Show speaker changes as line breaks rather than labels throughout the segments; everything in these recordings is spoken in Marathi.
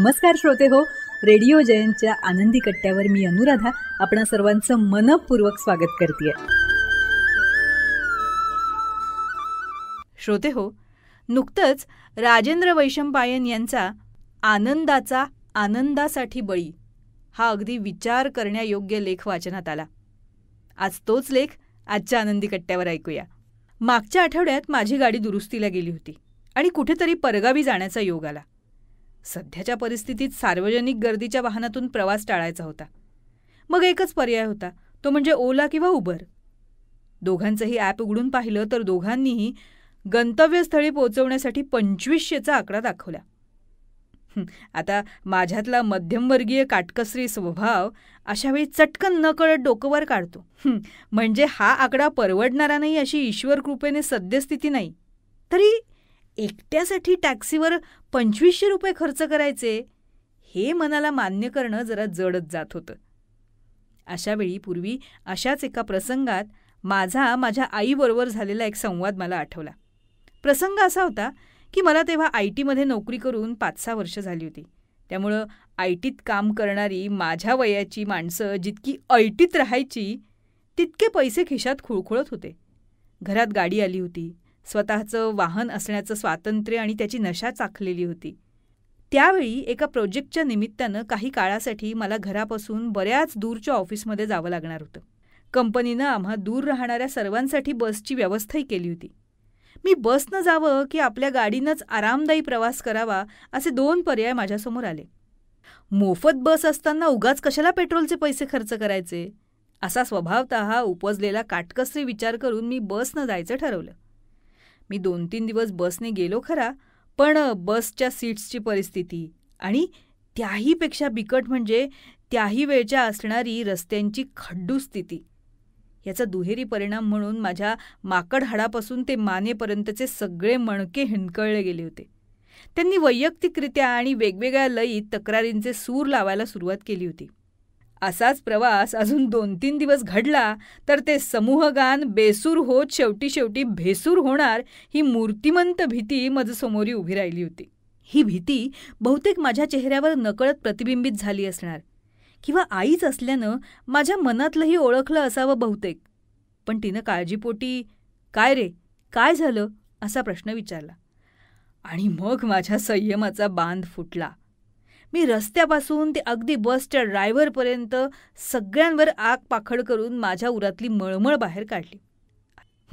नमस्कार श्रोते हो रेडिओ जयंतच्या आनंदी कट्ट्यावर मी अनुराधा आपणा सर्वांचं मनपूर्वक स्वागत करते श्रोते हो नुकतंच राजेंद्र वैशंपायन यांचा आनंदाचा आनंदासाठी बळी हा अगदी विचार करण्यायोग्य लेख वाचनात आला आज तोच लेख आजच्या आनंदी कट्ट्यावर ऐकूया मागच्या आठवड्यात माझी गाडी दुरुस्तीला गेली होती आणि कुठेतरी परगावी जाण्याचा योग आला सध्याच्या परिस्थितीत सार्वजनिक गर्दीच्या वाहनातून प्रवास टाळायचा होता मग एकच पर्याय होता तो म्हणजे ओला किंवा उबर दोघांचंही ॲप उघडून पाहिलं तर दोघांनीही गंतव्यस्थळी पोहोचवण्यासाठी पंचवीसशेचा आकडा दाखवला आता माझ्यातला मध्यमवर्गीय काटकसरी स्वभाव अशावेळी चटकन न कळत डोकंवर काढतो म्हणजे हा आकडा परवडणारा नाही अशी ईश्वर कृपेने सद्यस्थिती नाही तरी एकट्यासाठी टॅक्सीवर पंचवीसशे रुपये खर्च करायचे हे मनाला मान्य करणं जरा जडच जात होतं अशावेळी पूर्वी अशाच एका प्रसंगात माझा माझ्या आईबरोबर झालेला एक संवाद मला आठवला प्रसंग असा होता की मला तेव्हा आय टीमध्ये नोकरी करून पाच सहा वर्ष झाली होती त्यामुळं आय टीत काम करणारी माझ्या वयाची माणसं जितकी ऐटीत राहायची तितके पैसे खिशात खुळखुळत होते घरात गाडी आली होती स्वतःचं वाहन असण्याचं स्वातंत्र्य आणि त्याची नशा चाखलेली होती त्यावेळी एका प्रोजेक्टच्या निमित्तानं काही काळासाठी मला घरापासून बऱ्याच दूरच्या ऑफिसमध्ये जावं लागणार होतं कंपनीनं आम्हा दूर राहणाऱ्या सर्वांसाठी बसची व्यवस्थाही केली होती मी बसनं जावं की आपल्या गाडीनंच आरामदायी प्रवास करावा असे दोन पर्याय माझ्यासमोर आले मोफत बस असताना उगाच कशाला पेट्रोलचे पैसे खर्च करायचे असा स्वभावत उपजलेला काटकसरी विचार करून मी बसनं जायचं ठरवलं मी दोन तीन दिवस बसने गेलो खरा पण बसच्या सीट्सची परिस्थिती आणि त्याहीपेक्षा बिकट म्हणजे त्याही वेळच्या असणारी रस्त्यांची खड्डू स्थिती याचा दुहेरी परिणाम म्हणून माझ्या माकड ते मानेपर्यंतचे सगळे मणके हिणकळले गेले होते त्यांनी वैयक्तिकरित्या आणि वेगवेगळ्या लयीत तक्रारींचे सूर लावायला सुरुवात केली होती असाच प्रवास अजून दोन तीन दिवस घडला तर ते समूहगान बेसूर होत शेवटी शेवटी भेसूर होणार ही मूर्तिमंत भीती माझ्यासमोरी उभी राहिली होती ही भीती बहुतेक माझ्या चेहऱ्यावर नकळत प्रतिबिंबित झाली असणार किंवा आईच असल्यानं माझ्या मनातलंही ओळखलं असावं बहुतेक पण तिनं काळजीपोटी काय रे काय झालं असा प्रश्न विचारला आणि मग माझ्या संयमाचा बांध फुटला मी रस्त्यापासून ते अगदी बसच्या ड्रायव्हरपर्यंत सगळ्यांवर आग पाखड करून माझ्या उरातली मळमळ बाहेर काढली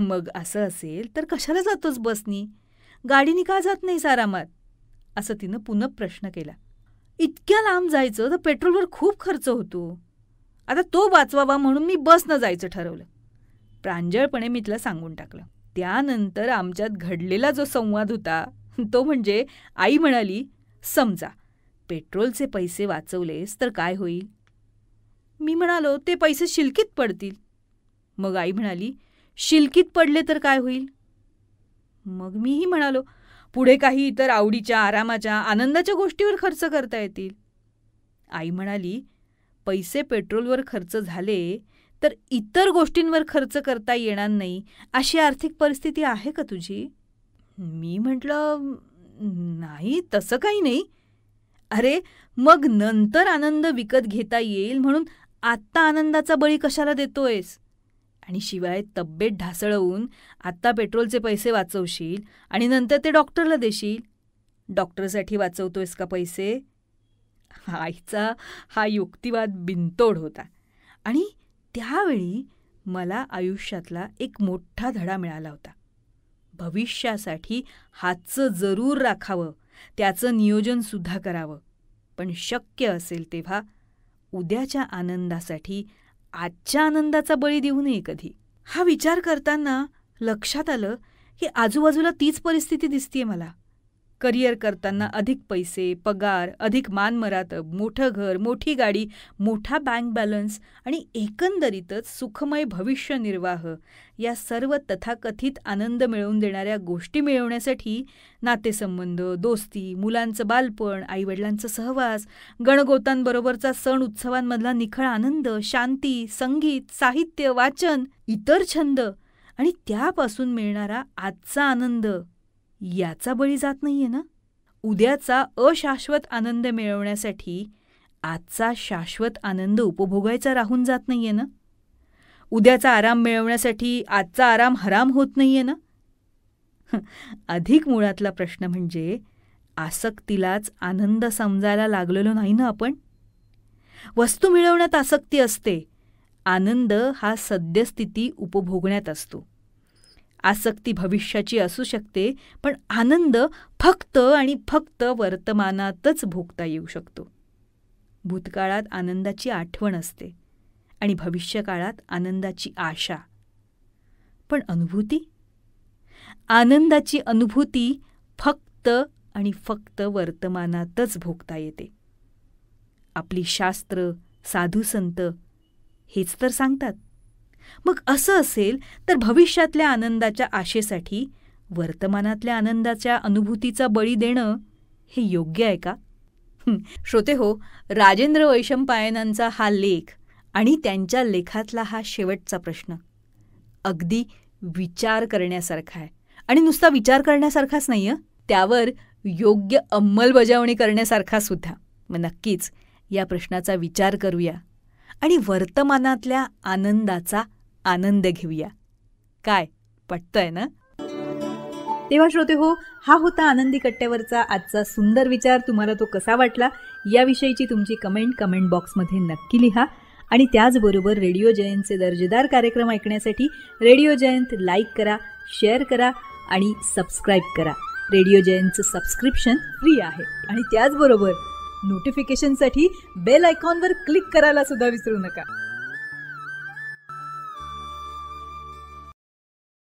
मग असं असेल तर कशाला जातोच बसनी गाडीने का जात नाही आरामात असं तिनं पुन्हा प्रश्न केला इतक्या लांब जायचं तर पेट्रोलवर खूप खर्च होतो आता तो वाचवावा म्हणून मी बसनं जायचं ठरवलं प्रांजळपणे मी तिला सांगून टाकलं त्यानंतर आमच्यात घडलेला जो संवाद होता तो म्हणजे आई म्हणाली समजा पेट्रोलचे पैसे वाचवलेस तर काय होईल मी म्हणालो ते पैसे शिलकीत पडतील मग आई म्हणाली शिलकीत पडले तर काय होईल मग मीही म्हणालो पुढे काही इतर आवडीच्या आरामाच्या आनंदाच्या गोष्टीवर खर्च करता येतील आई म्हणाली पैसे पेट्रोलवर खर्च झाले तर इतर गोष्टींवर खर्च करता येणार नाही अशी आर्थिक परिस्थिती आहे का तुझी मी म्हटलं नाही तसं काही नाही अरे मग नंतर आनंद विकत घेता येईल म्हणून आत्ता आनंदाचा बळी कशाला देतोयस आणि शिवाय तब्येत ढासळवून आत्ता पेट्रोलचे पैसे वाचवशील आणि नंतर ते डॉक्टरला देशील डॉक्टरसाठी वाचवतोयस का पैसे आईचा हा युक्तिवाद बिनतोड होता आणि त्यावेळी मला आयुष्यातला एक मोठा धडा मिळाला होता भविष्यासाठी हातचं जरूर राखावं त्याचं नियोजन सुद्धा करावं पण शक्य असेल तेव्हा उद्याच्या आनंदासाठी आजच्या आनंदाचा बळी देऊ नये कधी हा विचार करताना लक्षात आलं की आजूबाजूला तीच परिस्थिती दिसतीये मला करिअर करताना अधिक पैसे पगार अधिक मानमरातब मोठं घर मोठी गाडी मोठा बँक बॅलन्स आणि एकंदरीतच सुखमय भविष्य निर्वाह या सर्व तथाकथित आनंद मिळवून देणाऱ्या गोष्टी मिळवण्यासाठी नातेसंबंध दोस्ती मुलांचं बालपण आईवडिलांचा सहवास गणगोतांबरोबरचा सण उत्सवांमधला निखळ आनंद शांती संगीत साहित्य वाचन इतर छंद आणि त्यापासून मिळणारा आजचा आनंद याचा बळी जात नाहीये ना उद्याचा अशाश्वत आनंद मिळवण्यासाठी आजचा शाश्वत आनंद उपभोगायचा राहून जात नाहीये ना उद्याचा आराम मिळवण्यासाठी आजचा आराम हराम होत नाहीये ना अधिक मुळातला प्रश्न म्हणजे आसक्तीलाच आनंद समजायला लागलेलो नाही ना आपण वस्तू मिळवण्यात आसक्ती असते आनंद हा सद्यस्थिती उपभोगण्यात असतो आसक्ती भविष्याची असू शकते पण आनंद फक्त आणि फक्त वर्तमानातच भोगता येऊ शकतो भूतकाळात आनंदाची आठवण असते आणि भविष्यकाळात आनंदाची आशा पण अनुभूती आनंदाची अनुभूती फक्त आणि फक्त वर्तमानातच भोगता येते आपली शास्त्र साधूसंत हेच तर सांगतात मग असं असेल तर भविष्यातल्या आनंदाच्या आशेसाठी वर्तमानातल्या आनंदाच्या अनुभूतीचा बळी देणं हे योग्य आहे का श्रोते हो राजेंद्र वैशंपायनांचा हा लेख आणि त्यांच्या लेखातला हा शेवटचा प्रश्न अगदी विचार करण्यासारखा आहे आणि नुसता विचार करण्यासारखाच नाही त्यावर योग्य अंमलबजावणी करण्यासारखा सुद्धा मग नक्कीच या प्रश्नाचा विचार करूया आणि वर्तमानातल्या आनंदाचा आनंद घेऊया काय पटतंय ना तेव्हा श्रोते हो हा होता आनंदी कट्ट्यावरचा आजचा सुंदर विचार तुम्हाला तो कसा वाटला याविषयीची तुमची कमेंट कमेंट बॉक्समध्ये नक्की लिहा आणि त्याचबरोबर रेडिओ जयंतचे दर्जेदार कार्यक्रम ऐकण्यासाठी रेडिओ जयंत लाईक करा शेअर करा आणि सबस्क्राईब करा रेडिओ जयंतचं सबस्क्रिप्शन फ्री आहे आणि त्याचबरोबर नोटिफिकेशनसाठी बेल आयकॉनवर क्लिक करायला सुद्धा विसरू नका